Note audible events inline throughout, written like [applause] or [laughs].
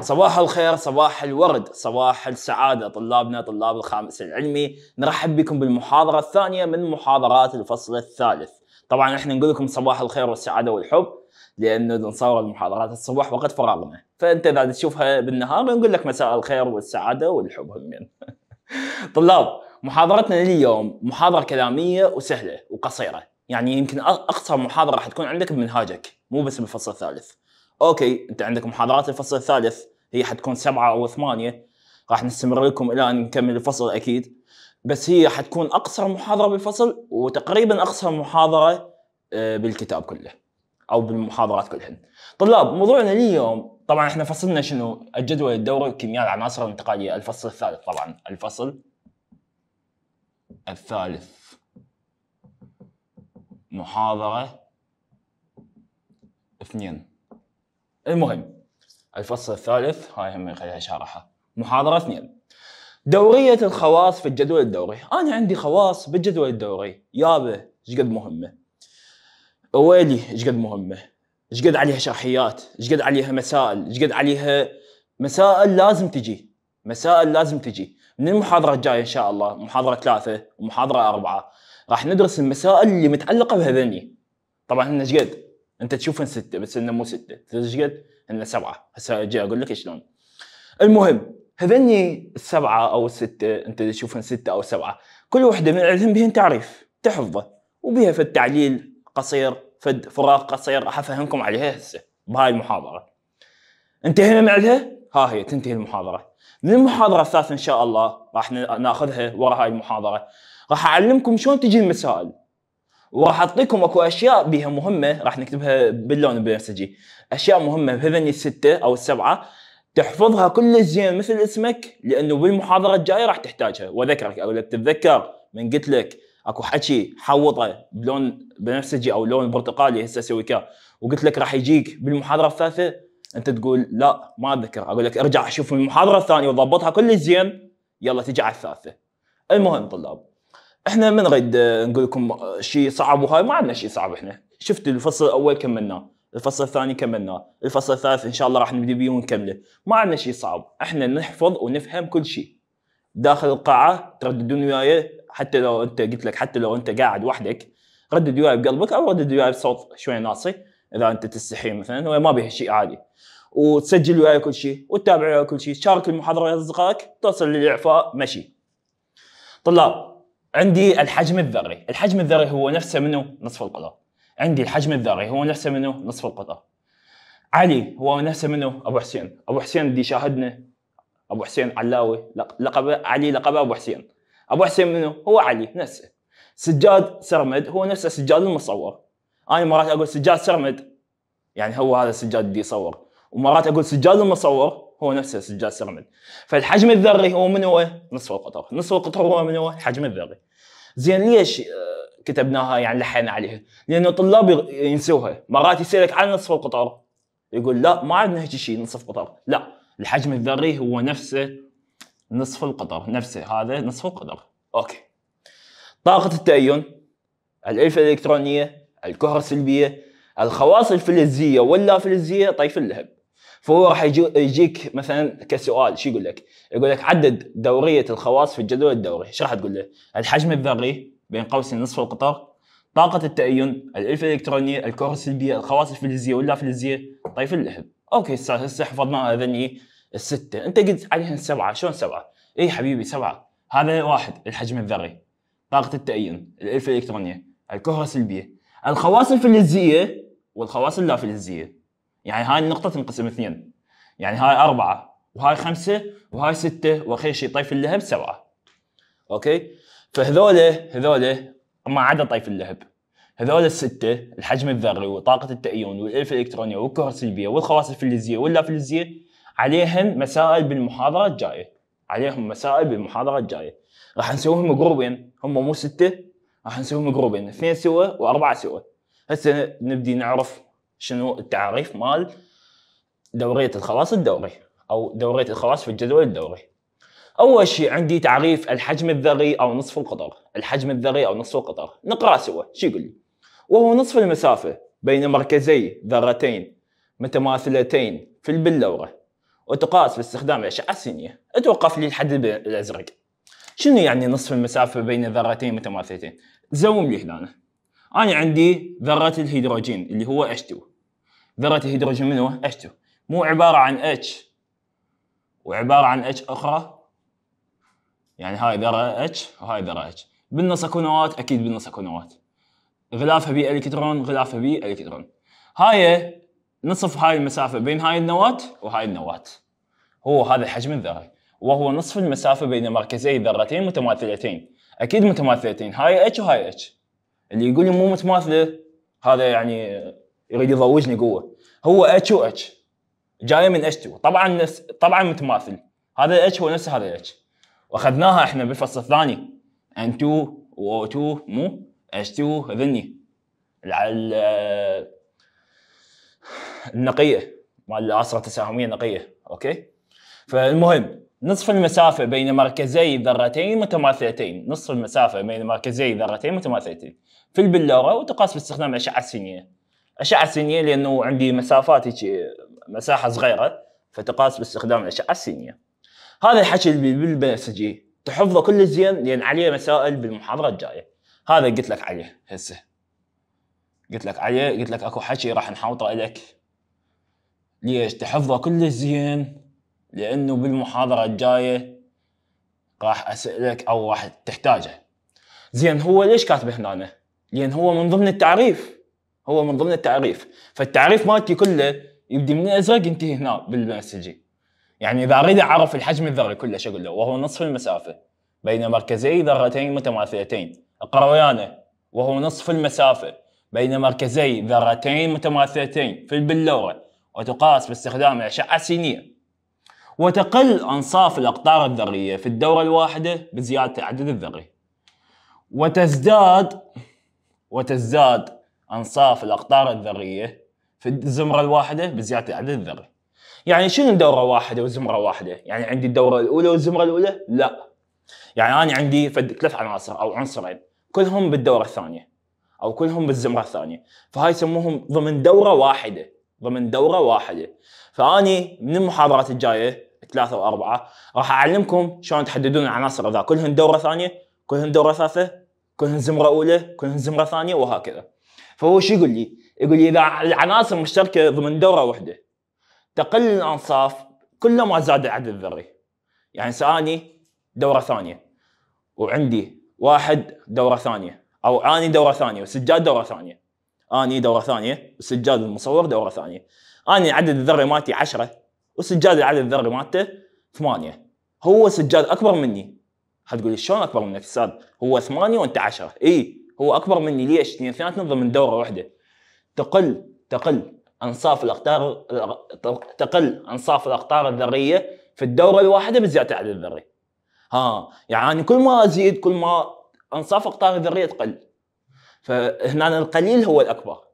صباح الخير صباح الورد صباح السعادة طلابنا طلاب الخامس العلمي نرحب بكم بالمحاضرة الثانية من محاضرات الفصل الثالث طبعا احنا نقول لكم صباح الخير والسعادة والحب لانه نصور المحاضرات الصبح وقت فراغنا فانت اذا تشوفها بالنهار نقول لك مساء الخير والسعادة والحب همين [laughs] طلاب محاضرتنا لليوم محاضرة كلامية وسهلة وقصيرة يعني يمكن اقصر محاضرة راح تكون عندك بمنهاجك مو بس بالفصل الثالث اوكي انت عندك محاضرات الفصل الثالث هي حتكون سبعه او ثمانيه راح نستمر لكم الى ان نكمل الفصل اكيد بس هي حتكون اقصر محاضره بالفصل وتقريبا اقصر محاضره آه، بالكتاب كله او بالمحاضرات كلهن. طلاب موضوعنا اليوم طبعا احنا فصلنا شنو؟ الجدول الدوري كيمياء العناصر الانتقاليه الفصل الثالث طبعا الفصل الثالث محاضره اثنين المهم الفصل الثالث هاي هم خليها شارحه محاضره اثنين دورية الخواص في الجدول الدوري أنا عندي خواص بالجدول الدوري يابا ايش قد مهمة ويلي ايش قد مهمة ايش قد عليها شرحيات ايش قد عليها مسائل ايش قد عليها مسائل لازم تجي مسائل لازم تجي من المحاضرة الجاية إن شاء الله محاضرة ثلاثة ومحاضرة أربعة راح ندرس المسائل اللي متعلقة بهذني طبعا احنا ايش قد انت ان سته بس انه مو سته ايش قد؟ انه سبعه هسه اجي اقول لك شلون المهم هذني السبعه او السته انت ان سته او سبعه كل وحده من عندهم بهن تعريف تحفظه وبها فد تعليل قصير فد فراغ قصير راح افهمكم عليها هسه بهاي المحاضره انتهينا من عندها ها هي تنتهي المحاضره من المحاضره الثالثه ان شاء الله راح ناخذها ورا هاي المحاضره راح اعلمكم شلون تجي المسائل وراح اعطيكم اكو اشياء بها مهمه راح نكتبها باللون البنفسجي اشياء مهمه بهذني السته او السبعه تحفظها كل زين مثل اسمك لانه بالمحاضره الجايه راح تحتاجها واذكرك اقول لك تتذكر من قلت لك اكو حكي حوطه بلون بنفسجي او لون برتقالي هسه اسوي كاه وقلت لك راح يجيك بالمحاضره الثالثه انت تقول لا ما اتذكر اقول لك ارجع شوف المحاضره الثانيه وضبطها كل زين يلا تجي على الثالثه المهم طلاب احنا ما نريد آه، نقول لكم آه، شيء صعب وهاي ما عندنا شيء صعب احنا شفت الفصل الاول كملناه الفصل الثاني كملناه الفصل الثالث ان شاء الله راح نبدي بيه ونكمله ما عندنا شيء صعب احنا نحفظ ونفهم كل شيء داخل القاعه ترددون وياي حتى لو انت قلت لك حتى لو انت قاعد وحدك ردد وياي بقلبك او ردد وياي بصوت شوي ناصي اذا انت تستحي مثلا ما به شيء عادي وتسجل وياي كل شيء وتتابع وياي كل شيء تشارك المحاضره ويا اصدقائك توصل للاعفاء مشي طلاب عندي الحجم الذري الحجم الذري هو نفسه منه نصف القطر عندي الحجم الذري هو نفسه منه نصف القطر علي هو نفسه منه ابو حسين ابو حسين اللي شاهدنا ابو حسين علاوي لقبه علي لقبه ابو حسين ابو حسين منه هو علي نفسه سجاد سرمد هو نفسه سجاد المصور انا مرات اقول سجاد سرمد يعني هو هذا السجاد اللي يصور ومرات اقول سجاد المصور هو نفسه سجاد سرمد فالحجم الذري هو من هو نصف القطر نصف القطر هو من هو الحجم الذري زين ليش آه، كتبناها يعني لحينا عليها لانه الطلاب ينسوها مرات يسالك عن نصف القطر يقول لا ما عندنا هيك شيء نصف قطر لا الحجم الذري هو نفسه نصف القطر نفسه هذا نصف القطر اوكي طاقة التأين الألفة الإلكترونية السلبية، الخواص الفلزية فلزية طيف اللهب فهو راح يجيك مثلا كسؤال شو يقول لك؟ يقول لك عدد دوريه الخواص في الجدول الدوري، ايش راح تقول له؟ الحجم الذري بين قوسين نصف القطر، طاقه التأين، الالف الالكترونيه، الكره السلبيه، الخواص الفلزيه واللافلزيه، طيف اللحم. اوكي هسه حفظناها هذني السته، انت قلت عليهن سبعه، شلون سبعه؟ اي حبيبي سبعه، هذا واحد الحجم الذري، طاقه التأين، الالف الالكترونيه، الكره السلبيه، الخواص الفلزيه والخواص اللافلزيه. يعني هاي النقطه تنقسم اثنين يعني هاي اربعه وهاي خمسه وهاي سته واخر شيء طيف اللهب سبعه اوكي فهذول هذول ما عدا طيف اللهب هذول الستة الحجم الذري وطاقة التأيون والإلف الإلكترونية والكهر السلبية والخواص الفلزية واللا فلزية عليهم مسائل بالمحاضرة الجاية عليهم مسائل بالمحاضرة الجاية راح نسويهم جروبين هم مو ستة راح نسويهم جروبين اثنين سوا وأربعة سوا هسه نبدي نعرف شنو التعريف مال دوريه الخلاص الدوري او دوريه الخلاص في الجدول الدوري اول شيء عندي تعريف الحجم الذري او نصف القطر الحجم الذري او نصف القطر نقرأ سوا شو يقول لي وهو نصف المسافه بين مركزي ذرتين متماثلتين في البلوره وتقاس باستخدام الاشعه السينيه اتوقف لي الحد الازرق شنو يعني نصف المسافه بين ذرتين متماثلتين زوم لي هنا انا عندي ذرة الهيدروجين اللي هو H2 ذرة الهيدروجين من هو H2 مو عباره عن H وعباره عن H اخرى يعني هاي ذره H وهاي ذره H بالنص اكو نواه اكيد بالنص اكو نواه غلافها بي الكترون غلافها بي الكترون هاي نصف هاي المسافه بين هاي النواه وهاي النواه هو هذا حجم الذره وهو نصف المسافه بين مركزي ذرتين متماثلتين اكيد متماثلتين هاي H وهاي H اللي يقول لي مو متماثله هذا يعني يريد يضوجني قوه هو اتش و اتش جايه من اتش 2 طبعا نس... طبعا متماثل هذا اتش هو نفس هذا اتش واخذناها احنا بالفصل الثاني ان 2 و 2 مو اتش 2 هذني النقيه مال العاصره التساهميه النقيه اوكي فالمهم نصف المسافة بين مركزي ذرتين متماثلتين نصف المسافة بين مركزي ذرتين متماثلتين في البلورة وتقاس باستخدام الأشعة السينية الأشعة السينية لأنه عندي مسافات مساحة صغيرة فتقاس باستخدام الأشعة السينية هذا الحكي بالبنفسجي تحفظه كل زين لأن عليه مسائل بالمحاضرة الجاية هذا قلت لك عليه هسه قلت لك عليه قلت لك اكو حكي راح نحوطه لك ليش تحفظه كل زين لانه بالمحاضره الجايه راح اسالك او راح تحتاجه زين هو ليش كاتبه هنا لان هو من ضمن التعريف هو من ضمن التعريف فالتعريف مالتي كله يبدي من الازرق ينتهي هنا بالمسجي يعني اذا اريد اعرف الحجم الذري كله شو اقول له وهو نصف المسافه بين مركزي ذرتين متماثلتين اقرا ويانا وهو نصف المسافه بين مركزي ذرتين متماثلتين في البلوره وتقاس باستخدام الاشعه السينيه وتقل أنصاف الأقطار الذرية في الدورة الواحدة بزيادة العدد الذري وتزداد وتزداد أنصاف الأقطار الذرية في الزمرة الواحدة بزيادة العدد الذري يعني شنو دورة واحدة وزمرة واحدة؟ يعني عندي الدورة الأولى والزمرة الأولى؟ لا يعني أنا عندي ثلاث عناصر أو عنصرين كلهم بالدورة الثانية أو كلهم بالزمرة الثانية فهاي يسموهم ضمن دورة واحدة ضمن دورة واحدة فاني من المحاضرات الجايه ثلاثه واربعه راح اعلمكم شلون تحددون العناصر اذا كلهن دوره ثانيه كلهن دوره ثالثه كلهن زمره اولى كلهن زمره ثانيه وهكذا فهو شو يقول لي؟ يقول لي اذا العناصر مشتركه ضمن دوره واحده تقل الانصاف كلما زاد العدد الذري يعني ساني دوره ثانيه وعندي واحد دوره ثانيه او اني دوره ثانيه وسجاد دوره ثانيه اني دوره ثانيه وسجاد المصور دوره ثانيه انا عدد الذري مالتي 10 والسجاد العدد الذري مالته 8 هو سجاد اكبر مني حتقول لي شلون اكبر منك استاذ هو 8 وانت 10 اي هو اكبر مني ليش؟ لان اثنيناتهم ضمن دوره واحده تقل تقل انصاف الاقطار تقل انصاف الاقطار الذريه في الدوره الواحده بزياده العدد الذري ها يعني كل ما ازيد كل ما انصاف اقطار الذريه تقل فهنا القليل هو الاكبر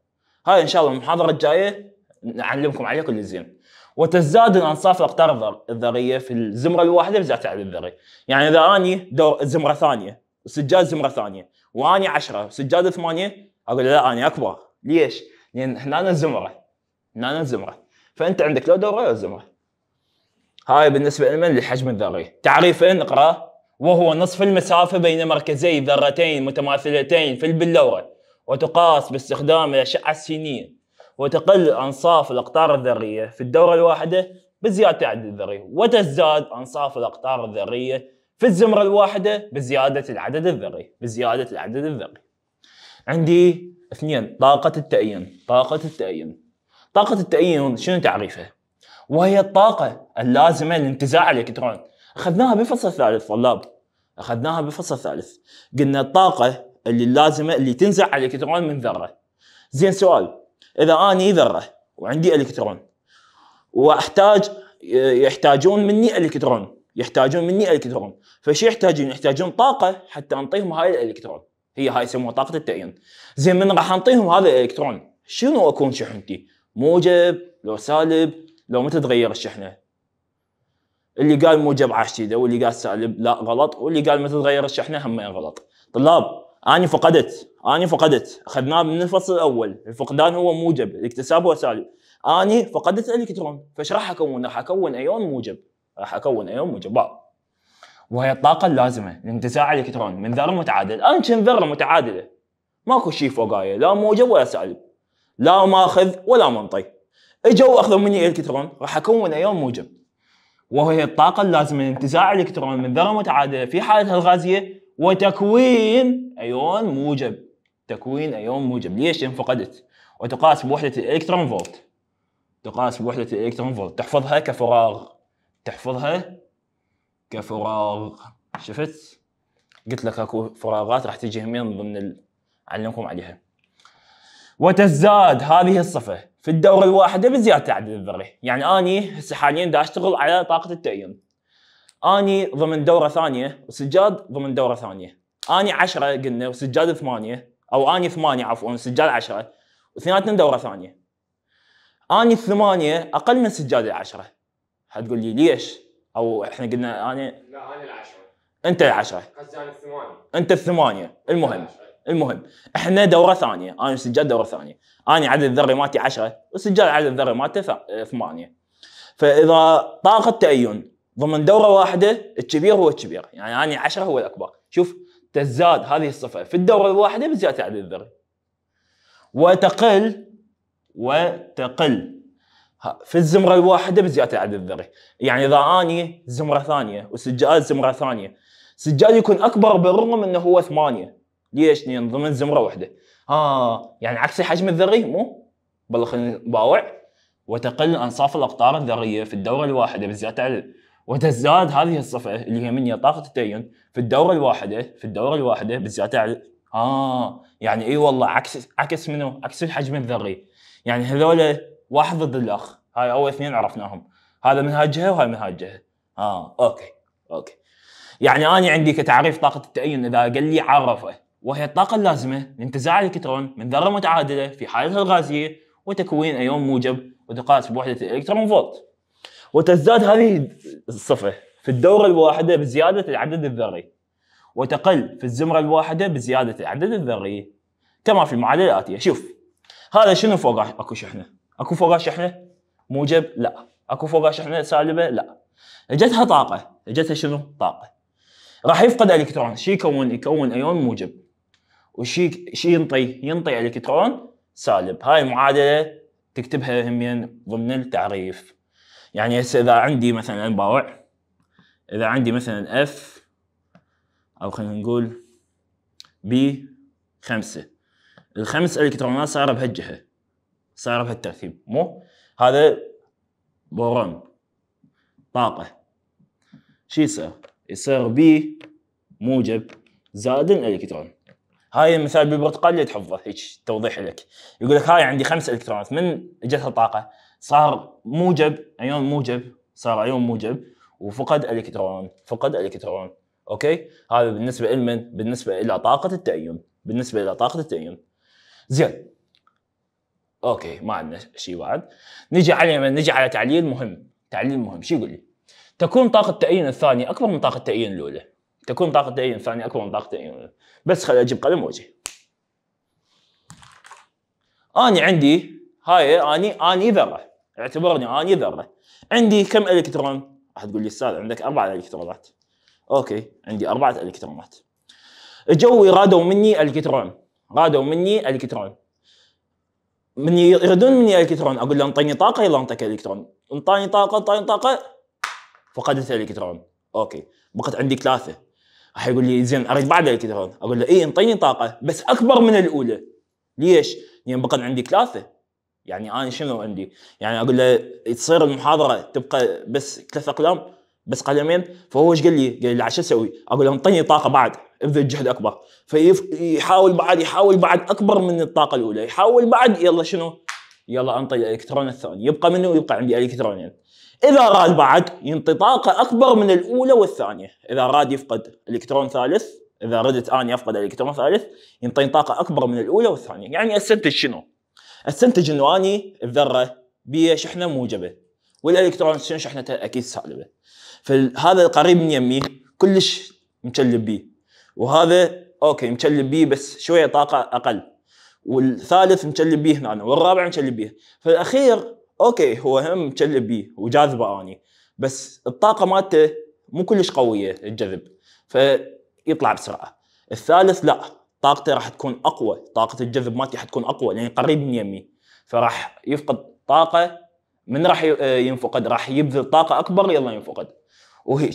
هاي ان شاء الله المحاضره الجايه نعلمكم عليه كل زين وتزداد الانصاف الاقطار الذريه في الزمره الواحده بزياده التعداد الذري يعني اذا اني دور زمره ثانيه سجاد زمره ثانيه واني 10 سجاد ثمانيه اقول لا انا اكبر ليش؟ لان هنا الزمره هنا الزمره فانت عندك لو دوره لو زمره هاي بالنسبه لمن للحجم الذري تعريف نقرا وهو نصف المسافه بين مركزي ذرتين متماثلتين في البلوره وتقاس باستخدام الاشعه السينيه وتقل أنصاف الأقطار الذرية في الدورة الواحدة بزيادة عدد الذري وتزداد أنصاف الأقطار الذرية في الزمرة الواحدة بزيادة العدد الذري بزيادة العدد الذري عندي اثنين طاقة التأين طاقة التأين طاقة التأين شنو تعريفها؟ وهي الطاقة اللازمة لانتزاع الإلكترون أخذناها بفصل ثالث طلاب أخذناها بفصل ثالث قلنا الطاقة اللي اللازمة اللي تنزع الإلكترون من ذرة زين سؤال اذا اني ذره وعندي الكترون واحتاج يحتاجون مني الكترون يحتاجون مني الكترون فشو يحتاجون يحتاجون طاقه حتى انطيهم هاي الالكترون هي هاي يسموها طاقه التأيين زين من راح انطيهم هذا الالكترون شنو اكون شحنتي موجب لو سالب لو متى تغير الشحنه اللي قال موجب عشتيده واللي قال سالب لا غلط واللي قال متى تغير الشحنه هم غلط طلاب اني فقدت اني فقدت اخذناه من الفصل الاول الفقدان هو موجب الاكتساب هو سالب اني فقدت الالكترون فايش راح اكون؟ راح اكون ايون موجب راح اكون ايون موجب واو وهي الطاقه اللازمه لانتزاع الالكترون من ذره متعادله انشن ذره متعادله ماكو شيء فوقايه لا موجب ولا سالب لا ماخذ ولا منطي اجوا اخذوا مني الالكترون راح اكون ايون موجب وهي الطاقة اللازمة لانتزاع الإلكترون من ذرة متعادلة في حالتها الغازية وتكوين ايون موجب تكوين ايون موجب ليش انفقدت وتقاس بوحده الالكترون فولت تقاس بوحده الالكترون فولت تحفظها كفراغ تحفظها كفراغ شفت قلت لك اكو فراغات راح تجي همين ضمن اعلمكم عليها وتزداد هذه الصفه في الدوره الواحده بزياده العدد الذري يعني اني هسه حاليا دا اشتغل على طاقه التأيين اني ضمن دوره ثانيه وسجاد ضمن دوره ثانيه اني 10 قلنا وسجاد 8 او اني 8 عفوا سجاد 10 واثنيناتهم دوره ثانيه اني الثمانيه اقل من سجاد العشره حتقول لي ليش؟ او احنا قلنا اني لا انا العشره انت العشره قصدي انا الثمانيه انت الثمانيه المهم المهم احنا دوره ثانيه انا وسجاد دوره ثانيه اني عدد الذري مالتي 10 وسجاد عدد الذري مالته 8 فاذا طاقه تأين ضمن دوره واحده الكبير هو الكبير يعني اني 10 هو الاكبر شوف تزداد هذه الصفه في الدوره الواحده بزياده العدد الذري وتقل وتقل في الزمره الواحده بزياده العدد الذري يعني اذا اني زمره ثانيه وسجاد زمره ثانيه سجاد يكون اكبر بالرغم انه هو ثمانيه ليش؟ لان ضمن زمره واحده اه يعني عكس حجم الذري مو؟ بل خلينا باوع وتقل انصاف الاقطار الذريه في الدوره الواحده بزياده العدد وتزداد هذه الصفه اللي هي من طاقه التدين في الدوره الواحده في الدوره الواحده بالذات على اه يعني اي والله عكس عكس منو؟ عكس الحجم الذري يعني هذول واحد ضد الاخ هاي اول اثنين عرفناهم هذا من هالجهه الجهه وهاي من هالجهه الجهه اه اوكي اوكي يعني انا عندي كتعريف طاقه التأين اذا قال لي عرفه وهي الطاقه اللازمه لانتزاع الالكترون من ذره متعادله في حالتها الغازيه وتكوين ايون موجب وتقاس بوحده الالكترون فولت وتزداد هذه الصفة في الدورة الواحدة بزيادة العدد الذري وتقل في الزمرة الواحدة بزيادة العدد الذري كما في المعادلة الآتية شوف هذا شنو فوق اكو شحنة اكو فوق شحنة موجب لا اكو فوق شحنة سالبة لا اجتها طاقة اجتها شنو طاقة راح يفقد الكترون شي يكون يكون ايون موجب وشي شي ينطي ينطي الكترون سالب هاي المعادلة تكتبها همين ضمن التعريف يعني هسه اذا عندي مثلا انباوع اذا عندي مثلا اف او خلينا نقول بي خمسة الخمس الكترونات صايره بهالجهه صايره بهالترتيب مو هذا بورون طاقه شو يصير؟ يصير بي موجب زائد الالكترون هاي المثال بالبرتقال اللي تحفظه هيك توضيح لك يقول لك هاي عندي خمس الكترونات من اجتها طاقه صار موجب ايون موجب صار ايون موجب وفقد الكترون فقد الكترون اوكي هذا بالنسبه لمن بالنسبه الى طاقه التايون بالنسبه الى طاقه التايون زين اوكي ما عندنا شيء بعد نجي على من نجي على تعليل مهم تعليل مهم شو يقول لي تكون طاقه التايون الثانيه اكبر من طاقه التايون الاولى تكون طاقه التايون الثانيه اكبر من طاقه التايون الاولى بس خليني اجيب قلم وجه أني عندي هاي اني اني ذره اعتبرني اني ذره عندي كم الكترون راح تقول لي استاذ عندك اربعه الكترونات اوكي عندي اربعه الكترونات اجوا رادوا مني الكترون رادوا مني الكترون من يردون مني الكترون اقول له انطيني طاقه يلا انطيك الكترون انطاني طاقه انطاني طاقه فقدت الالكترون اوكي بقت عندي ثلاثه راح يقول لي زين اريد بعد الالكترون اقول له اي انطيني طاقه بس اكبر من الاولى ليش؟ لان يعني بقت عندي ثلاثه يعني انا شنو عندي؟ يعني اقول له تصير المحاضره تبقى بس ثلاث اقلام بس قلمين فهو ايش قال لي؟ قال لي شو اسوي؟ اقول له انطيني طاقه بعد ابذل جهد اكبر فيحاول بعد يحاول بعد اكبر من الطاقه الاولى يحاول بعد يلا شنو؟ يلا انطي الالكترون الثاني يبقى منه ويبقى عندي الكترونين اذا راد بعد ينطي طاقه اكبر من الاولى والثانيه اذا راد يفقد الكترون ثالث اذا ردت اني افقد الكترون ثالث ينطيني طاقه اكبر من الاولى والثانيه يعني استنتج شنو؟ استنتج انه اني الذره شحنه موجبه والالكترون شحنته اكيد سالبه فهذا القريب من يمي كلش مكلب بيه وهذا اوكي مكلب بيه بس شويه طاقه اقل والثالث مكلب بيه هنا والرابع مكلب بيه فالاخير اوكي هو هم مكلب بيه وجاذبه اني بس الطاقه مالته مو كلش قويه الجذب فيطلع بسرعه الثالث لا طاقتي راح تكون اقوى طاقه الجذب مالتي حتكون اقوى لان يعني قريب من يمي فراح يفقد طاقه من راح آه، ينفقد راح يبذل طاقه اكبر يلا ينفقد وهيك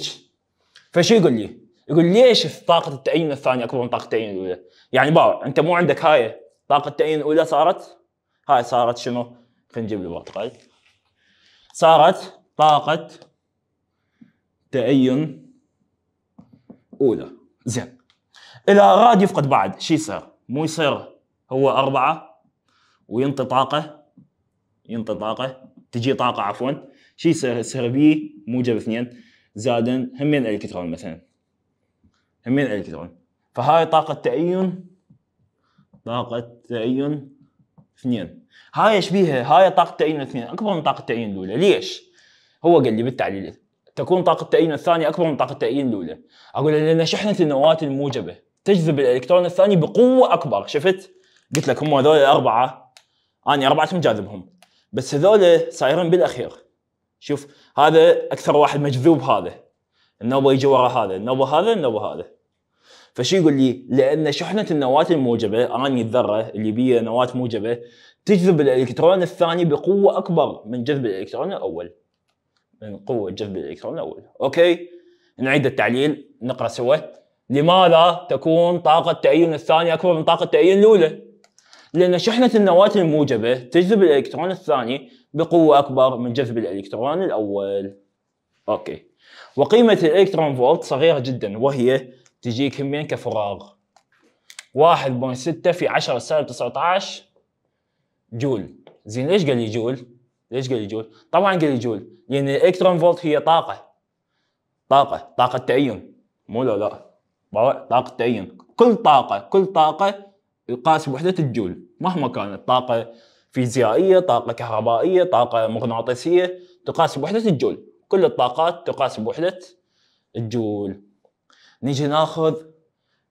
فشو يقول لي يقول ليش طاقه التأين الثانيه اكبر من طاقه التأين الاولى يعني باو انت مو عندك هاي طاقه التأين الاولى صارت هاي صارت شنو خلينا نجيب البرتقال طيب. صارت طاقه تأين اولى زين اذا اراد يفقد بعد شو يصير؟ مو يصير هو اربعه وينطي طاقه ينطي طاقه تجي طاقه عفوا شو يصير؟ يصير بي موجب اثنين زادا همين الكترون مثلا همين الكترون فهاي طاقه تأين طاقه تأين اثنين هاي شبيهه هاي طاقه تأين اثنين اكبر من طاقه التأين الاولى ليش؟ هو قال لي بالتعليل تكون طاقة التأين الثانية أكبر من طاقة التأين الأولى أقول لأن شحنة النواة الموجبة تجذب الالكترون الثاني بقوه اكبر شفت؟ قلت لك هم هذول الاربعه انا اربعتهم جاذبهم بس هذول صايرين بالاخير شوف هذا اكثر واحد مجذوب هذا النوبه يجي ورا هذا النوبه هذا النوبه هذا فشو يقول لي؟ لان شحنه النواه الموجبه اني الذره اللي بيها نواه موجبه تجذب الالكترون الثاني بقوه اكبر من جذب الالكترون الاول من قوه جذب الالكترون الاول اوكي نعيد التعليل نقرا سوا لماذا تكون طاقة تأين الثانية أكبر من طاقة تأين الأولى؟ لأن شحنة النواة الموجبة تجذب الإلكترون الثاني بقوة أكبر من جذب الإلكترون الأول. أوكي. وقيمة الإلكترون فولت صغيرة جدا وهي تجيك همين كفراغ. 1.6 في 10 سالب 19 جول. زين ليش قال لي جول؟ ليش قال لي جول؟ طبعا قال لي جول لأن الإلكترون فولت هي طاقة. طاقة، طاقة تأين. مو لا لا. طاقة تعين كل طاقة كل طاقة يقاس بوحدة الجول مهما كانت طاقة فيزيائية طاقة كهربائية طاقة مغناطيسية تقاس بوحدة الجول كل الطاقات تقاس بوحدة الجول نيجي ناخذ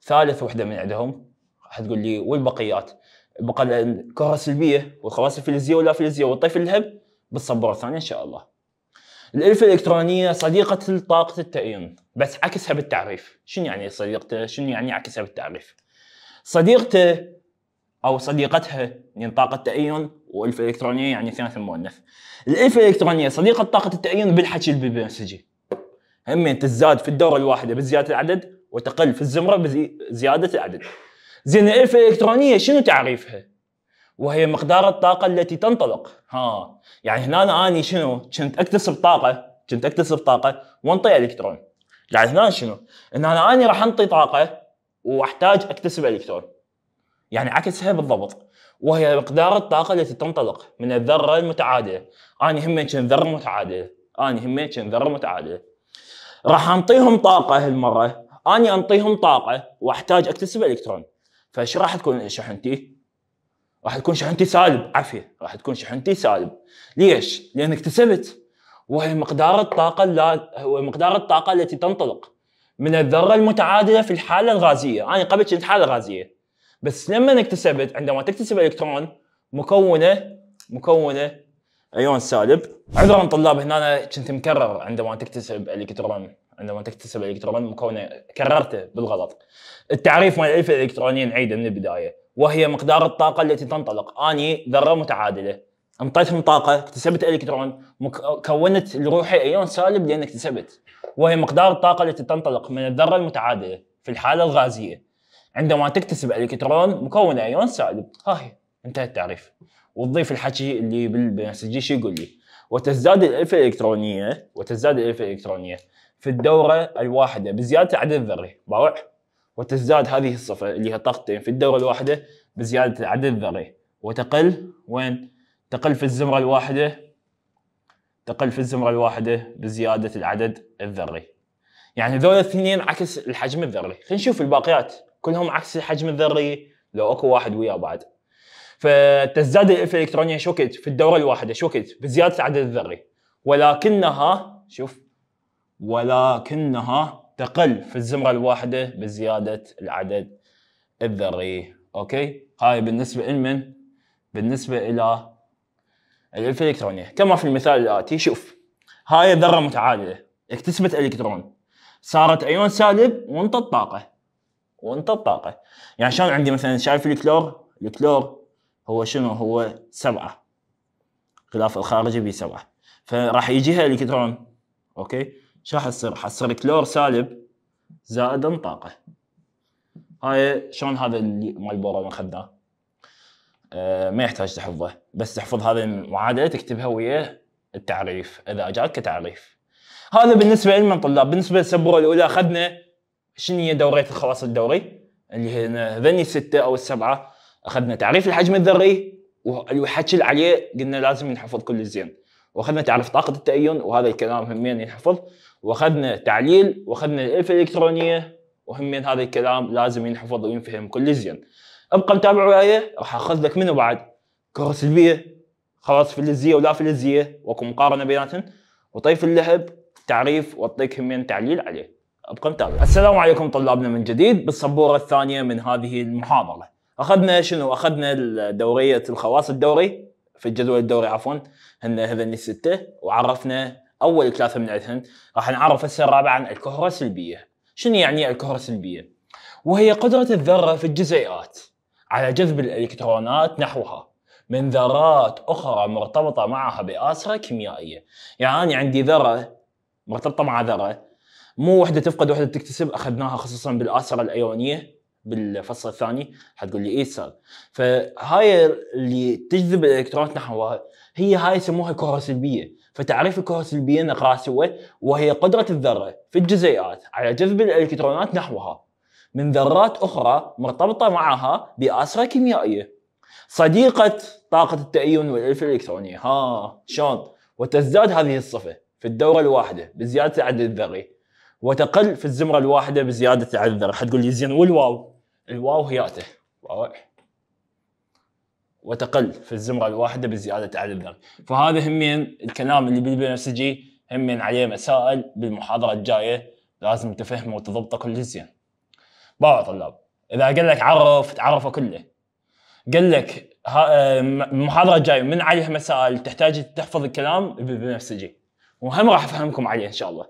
ثالث وحدة من عندهم راح تقول لي والبقيات بقى الكرة السلبية والخواص الفلزية واللا فلزية والطيف الهب بتصبرها ثانية إن شاء الله الألفة الإلكترونية صديقة طاقة التعيين بس عكسها بالتعريف شنو يعني صديقته شنو يعني عكسها بالتعريف صديقته أو صديقتها يعني طاقة التعيين والألفة الإلكترونية يعني ثلاث مؤنث الألفة الإلكترونية صديقة طاقة التعيين بالحكي البنفسجي هم تزداد في الدورة الواحدة بزيادة العدد وتقل في الزمرة بزيادة العدد زين الألفة الإلكترونية شنو تعريفها؟ وهي مقدار الطاقة التي تنطلق ها يعني هنا أنا أني شنو كنت أكتسب طاقة كنت أكتسب طاقة وأنطي إلكترون يعني هنا شنو إن أنا أني راح أنطي طاقة وأحتاج أكتسب إلكترون يعني عكسها بالضبط وهي مقدار الطاقة التي تنطلق من الذرة المتعادلة أنا هم كنت ذرة متعادلة أنا هم كنت ذرة متعادلة راح أنطيهم طاقة هالمرة أني أنطيهم طاقة وأحتاج أكتسب إلكترون فايش راح تكون شحنتي؟ راح تكون شحنتي سالب عافيه راح تكون شحنتي سالب ليش؟ لأن اكتسبت وهي مقدار الطاقه اللا... هو مقدار الطاقه التي تنطلق من الذره المتعادله في الحاله الغازيه انا يعني قبل كنت حاله غازيه بس لما اكتسبت عندما تكتسب الكترون مكونه مكونه ايون سالب عذرا طلاب هنا أنا كنت مكرر عندما تكتسب الكترون عندما تكتسب الكترون مكونه كررته بالغلط التعريف مال الألفة الالكترونية نعيده من البدايه وهي مقدار الطاقه التي تنطلق اني ذره متعادله انطيتهم طاقه اكتسبت الكترون مك... كونت لروحي ايون سالب لان اكتسبت وهي مقدار الطاقه التي تنطلق من الذره المتعادله في الحاله الغازيه عندما تكتسب الكترون مكون ايون سالب ها هي انتهى التعريف وتضيف الحكي اللي بالبنفسجي شو يقول لي وتزداد الالفه الالكترونيه وتزداد الالفه الالكترونيه في الدوره الواحده بزياده عدد الذري باوع وتزداد هذه الصفة اللي هي طاقتين في الدورة الواحدة بزيادة عدد الذري وتقل وين تقل في الزمرة الواحدة تقل في الزمرة الواحدة بزيادة العدد الذري يعني ذول الاثنين عكس الحجم الذري خلينا نشوف الباقيات كلهم عكس الحجم الذري لو اكو واحد ويا بعد فتزداد الالفه الالكترونيه شو كت في الدوره الواحده شو كت بزياده العدد الذري ولكنها شوف ولكنها تقل في الزمرة الواحدة بزيادة العدد الذري اوكي هاي بالنسبة لمن بالنسبة الى الالف الالكترونيه كما في المثال الاتي شوف هاي ذرة متعادلة اكتسبت الكترون صارت ايون سالب وانطت طاقة وانطت طاقة يعني شلون عندي مثلا شايف الكلور الكلور هو شنو هو سبعة غلاف الخارجي بسبعة فراح يجيها الكترون اوكي شو حصير؟ حصير كلور سالب زائد انطاقه هاي شلون هذا اللي مال بورومين خذناه أه ما يحتاج تحفظه بس تحفظ هذه المعادله تكتبها ويا التعريف اذا اجاك كتعريف هذا بالنسبه لنا طلاب بالنسبه للسبوره الاولى اخذنا شنو هي دوريه الخواص الدوري اللي هنا ذني السته او السبعه اخذنا تعريف الحجم الذري والحكي اللي عليه قلنا لازم نحفظ كل زين واخذنا تعرف طاقه التأين وهذا الكلام همين ينحفظ واخذنا تعليل واخذنا الالفه الالكترونيه وهمين هذا الكلام لازم ينحفظ وينفهم كل زين ابقى متابع وياي راح اخذ لك منه بعد كره سلبيه خلاص فلزيه ولا فلزيه واكو مقارنه بيناتهم وطيف اللهب تعريف واعطيك همين تعليل عليه ابقى متابع السلام عليكم طلابنا من جديد بالصبوره الثانيه من هذه المحاضره اخذنا شنو اخذنا دوريه الخواص الدوري في الجدول الدوري عفوا هن هذن السته وعرفنا اول ثلاثه من عندهم راح نعرف هسه الرابعة عن الكهرة السلبيه شنو يعني الكهرة السلبيه وهي قدره الذره في الجزيئات على جذب الالكترونات نحوها من ذرات اخرى مرتبطه معها باسره كيميائيه يعني انا عندي ذره مرتبطه مع ذره مو وحده تفقد وحده تكتسب اخذناها خصوصا بالاسره الايونيه بالفصل الثاني حتقول لي ايه صار فهاي اللي تجذب الالكترونات نحوها هي هاي يسموها كره سلبيه فتعريف الكره السلبيه نقاسوه وهي قدره الذره في الجزيئات على جذب الالكترونات نحوها من ذرات اخرى مرتبطه معها باسره كيميائيه صديقه طاقه التأيون والالف الالكترونيه ها شلون وتزداد هذه الصفه في الدوره الواحده بزياده العدد الذري وتقل في الزمره الواحده بزياده العدد الذري حتقول لي زين والواو الواو هياته واضح وتقل في الزمره الواحده بزياده عدد ذري فهذا همين الكلام اللي بالبنفسجي همين عليه مسائل بالمحاضره الجايه لازم تفهمه وتضبطه كل زين باوع طلاب اذا قال لك عرف تعرفه كله قال لك آه، المحاضره الجايه من عليها مسائل تحتاج تحفظ الكلام بالبنفسجي وهم راح افهمكم عليه ان شاء الله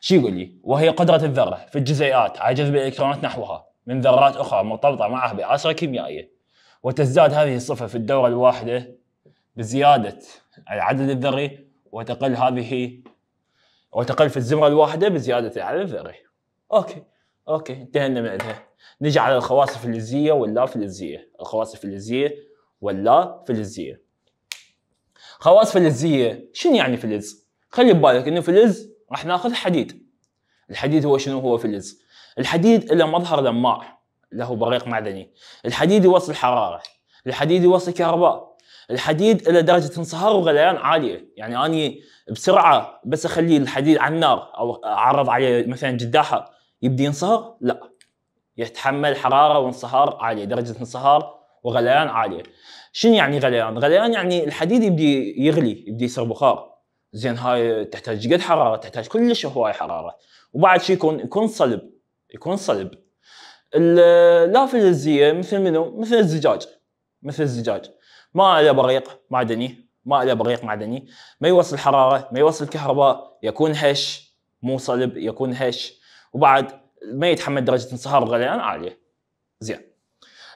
شو يقول لي وهي قدره الذره في الجزيئات على جذب الالكترونات نحوها من ذرات أخرى مرتبطة معه بعشرة كيميائية وتزداد هذه الصفة في الدورة الواحدة بزيادة العدد الذري وتقل هذه وتقل في الزمرة الواحدة بزيادة العدد الذري أوكي أوكي انتهينا منها. نجي على الخواص الفلزية واللا فلزية الخواص الفلزية واللا فلزية خواص فلزية شنو يعني فلز؟ خلي ببالك انه فلز راح ناخذ حديد الحديد هو شنو هو فلز الحديد له مظهر لماع له بريق معدني الحديد يوصل حراره الحديد يوصل كهرباء الحديد له درجه انصهار وغليان عاليه يعني اني بسرعه بس اخلي الحديد على النار او اعرض عليه مثلا جداحه يبدي ينصهر لا يتحمل حراره وانصهار عاليه درجه انصهار وغليان عاليه شنو يعني غليان غليان يعني الحديد يبدي يغلي يبدي يصير بخار زين هاي تحتاج قد حراره تحتاج كلش هواي حراره وبعد شي يكون يكون صلب يكون صلب اللافلزيه مثل منو مثل الزجاج مثل الزجاج ما له بريق معدني ما له بريق معدني ما يوصل حراره ما يوصل كهرباء يكون هش مو صلب يكون هش وبعد ما يتحمل درجه انصهار الغليان عاليه زين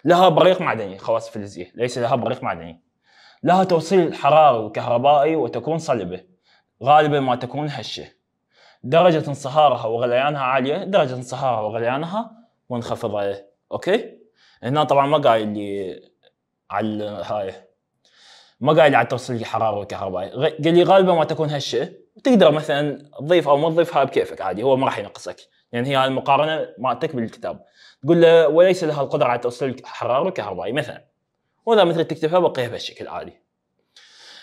لها بريق معدني خواص فلزيه ليس لها بريق معدني لها توصيل حراري وكهربائي وتكون صلبه غالبا ما تكون هشه درجة انصهارها وغليانها عالية درجة انصهارها وغليانها منخفضة إيه، اوكي هنا طبعا ما قايل لي على هاي ما قايل لي على التوصيل الحرارة والكهربائي قال لي غالبا ما تكون هالشيء وتقدر مثلا تضيف او ما تضيفها بكيفك عادي هو ما راح ينقصك لان يعني هي المقارنه مالتك بالكتاب تقول له وليس لها القدره على توصيل الحراره والكهربائي مثلا واذا مثل تكتبها بقيها بهالشكل عادي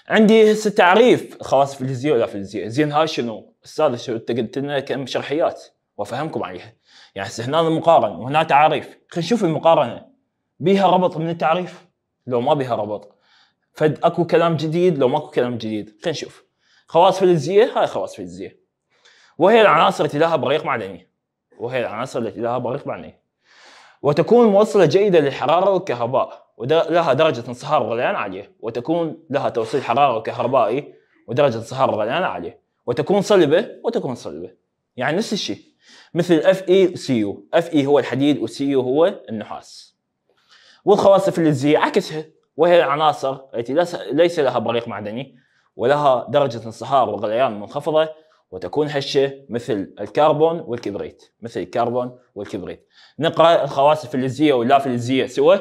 عندي هسه تعريف خواص فلزيه ولا فلزيه زين هاي شنو استاذ انت قلت لنا كم شرحيات وافهمكم عليها يعني هنا المقارنه وهنا تعاريف خلينا نشوف المقارنه بيها ربط من التعريف لو ما بيها ربط فد اكو كلام جديد لو ماكو كلام جديد خلينا نشوف خواص فلزيه هاي خواص فلزيه وهي العناصر التي لها بريق معدني وهي العناصر التي لها بريق معدني وتكون موصله جيده للحراره والكهرباء ولها درجه انصهار غليان عاليه وتكون لها توصيل حراره وكهربائي ودرجه انصهار غليان عاليه وتكون صلبه وتكون صلبه يعني نفس الشيء مثل اف اي سي يو اف اي هو الحديد وسي يو هو النحاس والخواص الفلزية عكسها وهي العناصر التي ليس لها بريق معدني ولها درجة انصهار وغليان منخفضة وتكون هشة مثل الكربون والكبريت مثل الكربون والكبريت نقرأ الفلزية واللا فلزية سوا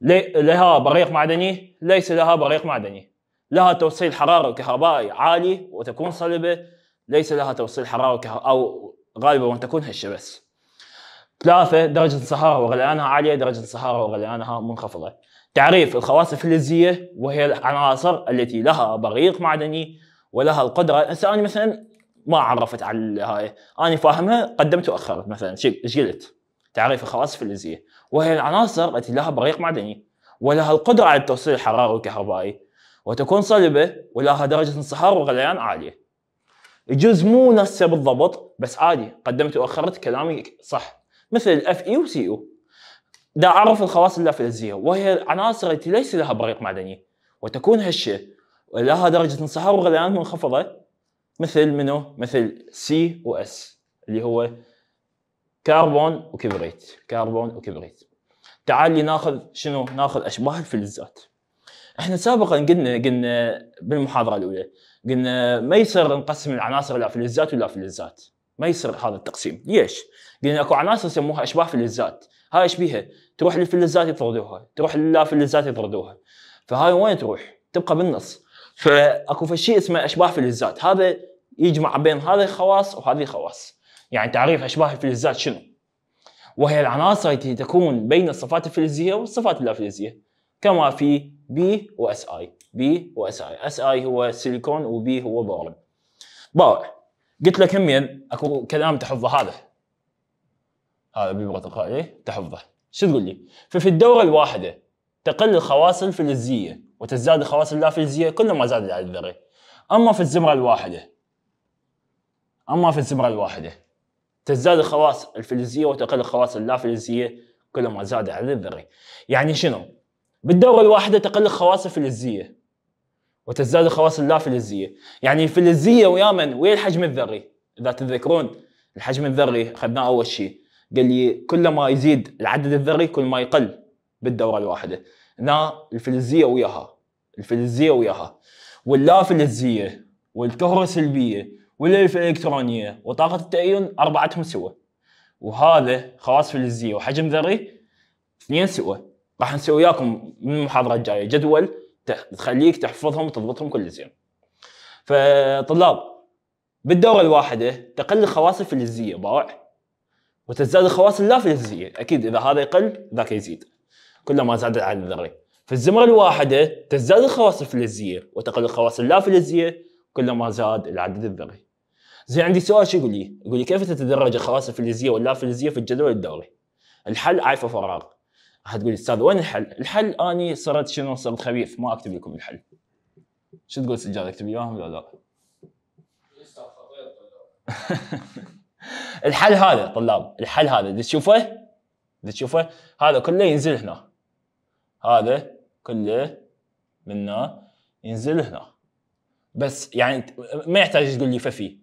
لها بريق معدني ليس لها بريق معدني لها توصيل حرارة كهربائي عالي وتكون صلبة ليس لها توصيل حرارة كهربائي أو غالبا تكون هشة بس ثلاثة درجة الصهارة وغليانها عالية درجة الصهارة وغليانها منخفضة تعريف الخواص الفلزية وهي العناصر التي لها بريق معدني ولها القدرة هسه أنا مثلا ما عرفت على هاي أنا فاهمها قدمت وأخرت مثلا ايش قلت تعريف الخواص الفلزية وهي العناصر التي لها بريق معدني ولها القدرة على التوصيل الحراري والكهربائي وتكون صلبة ولها درجة انصهار وغليان عالية يجوز مو نفسه بالضبط بس عادي قدمت وأخرت كلامي صح مثل اف اي وسي او دا اعرف الخواص اللافلزيه وهي عناصر التي ليس لها بريق معدني وتكون هشه ولها درجه انصهار وغليان منخفضه مثل منو مثل سي واس اللي هو كربون وكبريت كربون وكبريت تعال لي ناخذ شنو ناخذ اشباه الفلزات احنا سابقا قلنا قلنا بالمحاضره الاولى قلنا ما يصير نقسم العناصر الى فلزات ولا فلزات ما يصير هذا التقسيم ليش؟ قلنا اكو عناصر يسموها اشباه فلزات هاي ايش بيها؟ تروح للفلزات يطردوها تروح للا فلزات يطردوها فهاي وين تروح؟ تبقى بالنص فاكو شيء اسمه اشباه فلزات هذا يجمع بين هذه الخواص وهذه الخواص يعني تعريف اشباه الفلزات شنو؟ وهي العناصر التي تكون بين الصفات الفلزيه والصفات اللا كما في بي واس اي بي واس اي اس اي هو سيليكون وبي هو بورن بارع قلت له كمين اكو كلام تحفظه هذا هذا بيبغى تلقائي إيه؟ تحفظه شو تقول لي؟ ففي الدوره الواحده تقل الخواص الفلزيه وتزداد الخواص اللافلزيه كلما زاد العدد الذري اما في الزمره الواحده اما في الزمره الواحده تزداد الخواص الفلزيه وتقل الخواص اللافلزيه كلما زاد العدد الذري يعني شنو؟ بالدورة الواحدة تقل الخواص الفلزية وتزداد الخواص فلزية يعني الفلزية من ويا الحجم الذري إذا تتذكرون الحجم الذري أخذناه أول شيء قال لي كل ما يزيد العدد الذري كل ما يقل بالدورة الواحدة هنا الفلزية وياها الفلزية وياها واللا فلزية والكهرة السلبية والالف الالكترونية وطاقة التأيون أربعتهم سوا وهذا خواص فلزية وحجم ذري اثنين سوا راح نسوي وياكم من المحاضره الجايه جدول تخليك تحفظهم وتضبطهم كل زين. فطلاب بالدوره الواحده تقل الخواص الفلزيه باع وتزداد الخواص اللا فلزيه، اكيد اذا هذا يقل ذاك يزيد كلما زاد العدد الذري في الزمره الواحده تزداد الخواص الفلزيه وتقل الخواص اللا فلزية كلما زاد العدد الذري زين عندي سؤال شو يقول لي؟ يقول لي كيف تتدرج الخواص الفلزيه واللا فلزية في الجدول الدوري؟ الحل عايفه فراغ حتقولي استاذ وين الحل؟ الحل اني صرت شنو صرت خبيث ما اكتب لكم الحل شو تقول سجاد اكتب اياهم ولا لا؟ [laughs] الحل هذا طلاب الحل هذا اللي تشوفه اللي تشوفه هذا كله ينزل هنا هذا كله منا ينزل هنا بس يعني ما يحتاج تقول لي ففي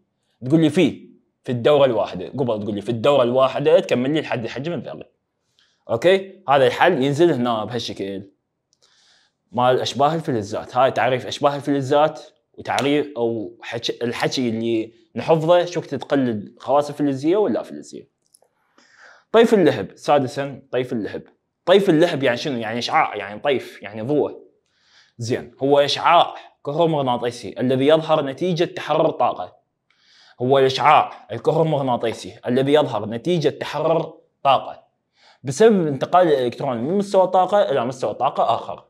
تقول لي في في الدوره الواحده قبل تقول لي في الدوره الواحده تكمل لي لحد الحجم الفعلي اوكي هذا الحل ينزل هنا بهالشكل مال اشباه الفلزات هاي تعريف اشباه الفلزات وتعريف او الحكي اللي نحفظه شو تقلد خواص فلزيه ولا فلزيه طيف اللهب سادسا طيف اللهب طيف اللهب يعني شنو يعني اشعاع يعني طيف يعني ضوء زين هو اشعاع كهرومغناطيسي الذي يظهر نتيجه تحرر طاقه هو الاشعاع الكهرومغناطيسي الذي يظهر نتيجه تحرر طاقه بسبب انتقال الالكترون من مستوى الطاقه الى مستوى طاقه اخر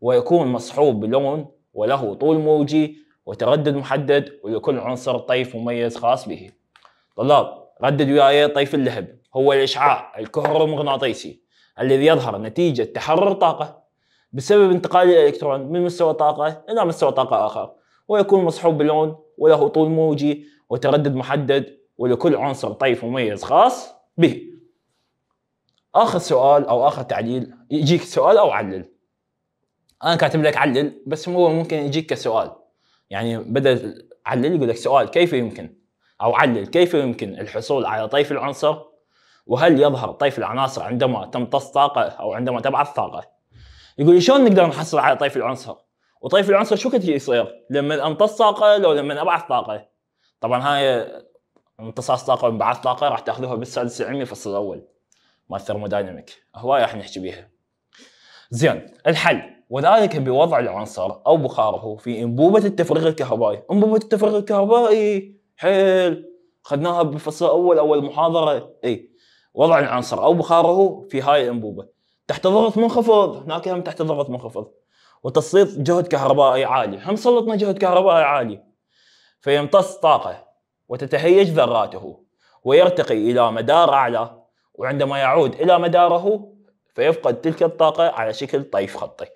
ويكون مصحوب بلون وله طول موجي وتردد محدد ولكل عنصر طيف مميز خاص به طلاب ردد وياي طيف اللهب هو الاشعاع الكهرومغناطيسي الذي يظهر نتيجه تحرر طاقه بسبب انتقال الالكترون من مستوى طاقه الى مستوى طاقه اخر ويكون مصحوب بلون وله طول موجي وتردد محدد ولكل عنصر طيف مميز خاص به اخر سؤال او اخر تعليل يجيك سؤال او علل انا كاتب لك علل بس هو ممكن يجيك كسؤال يعني بدل علل يقول لك سؤال كيف يمكن او علل كيف يمكن الحصول على طيف العنصر وهل يظهر طيف العناصر عندما تمتص طاقه او عندما تبعث طاقه يقول لي شلون نقدر نحصل على طيف العنصر وطيف العنصر شو كنت يصير لما امتص طاقه لو لما ابعث طاقه طبعا هاي امتصاص طاقه وانبعاث طاقه راح تاخذوها بالسادس العلمي الفصل الاول مال الثرمودايناميك هواي راح نحكي بيها زين الحل وذلك بوضع العنصر او بخاره في انبوبه التفريغ الكهربائي انبوبه التفريغ الكهربائي حيل خدناها بالفصل الاول اول محاضره اي وضع العنصر او بخاره في هاي الانبوبه تحت ضغط منخفض هناك هم تحت ضغط منخفض وتسليط جهد كهربائي عالي هم سلطنا جهد كهربائي عالي فيمتص طاقه وتتهيج ذراته ويرتقي الى مدار اعلى وعندما يعود إلى مداره فيفقد تلك الطاقة على شكل طيف خطي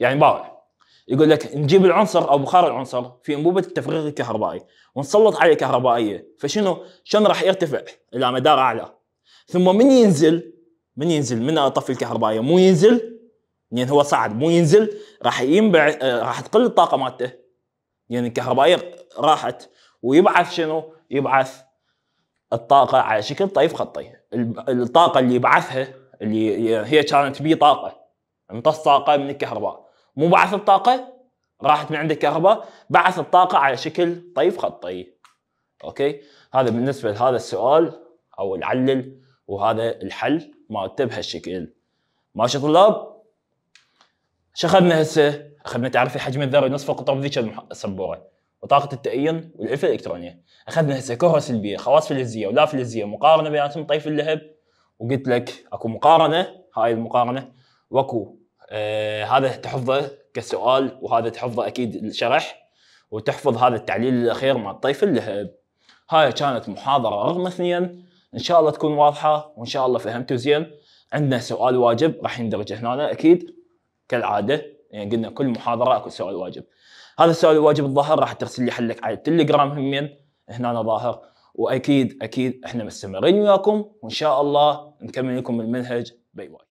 يعني بارع يقول لك نجيب العنصر او بخار العنصر في انبوبه التفريغ الكهربائي ونسلط عليه كهربائيه فشنو شلون راح يرتفع الى مدار اعلى ثم من ينزل من ينزل من اطفي الكهربائيه مو ينزل لان يعني هو صعد مو ينزل راح ينبع آه، راح تقل الطاقه مالته يعني الكهربائيه راحت ويبعث شنو يبعث الطاقه على شكل طيف خطي الطاقه اللي يبعثها اللي هي كانت بي طاقه امتص طاقه من الكهرباء مو بعث الطاقه راحت من عند الكهرباء بعث الطاقه على شكل طيف خطي طيب. اوكي هذا بالنسبه لهذا السؤال او العلل وهذا الحل مالته بهالشكل ماشي طلاب شخذنا هسه اخذنا تعرفي حجم الذره نصف قطر ذيك السبوره وطاقه التأين والعفه الالكترونيه اخذنا هسه كره سلبيه خواص فلزيه ولا فلزيه مقارنه بيناتهم طيف اللهب وقلت لك اكو مقارنه هاي المقارنه واكو آه هذا تحفظه كسؤال وهذا تحفظه اكيد الشرح وتحفظ هذا التعليل الاخير مع طيف اللهب هاي كانت محاضره رقم اثنين ان شاء الله تكون واضحه وان شاء الله فهمتوا زين عندنا سؤال واجب راح يندرج هنا اكيد كالعاده يعني قلنا كل محاضره اكو سؤال واجب هذا السؤال واجب الظاهر راح ترسل لي حلك على التليجرام همين هنا أنا ظاهر واكيد اكيد احنا مستمرين وياكم وان شاء الله نكمل لكم المنهج باي باي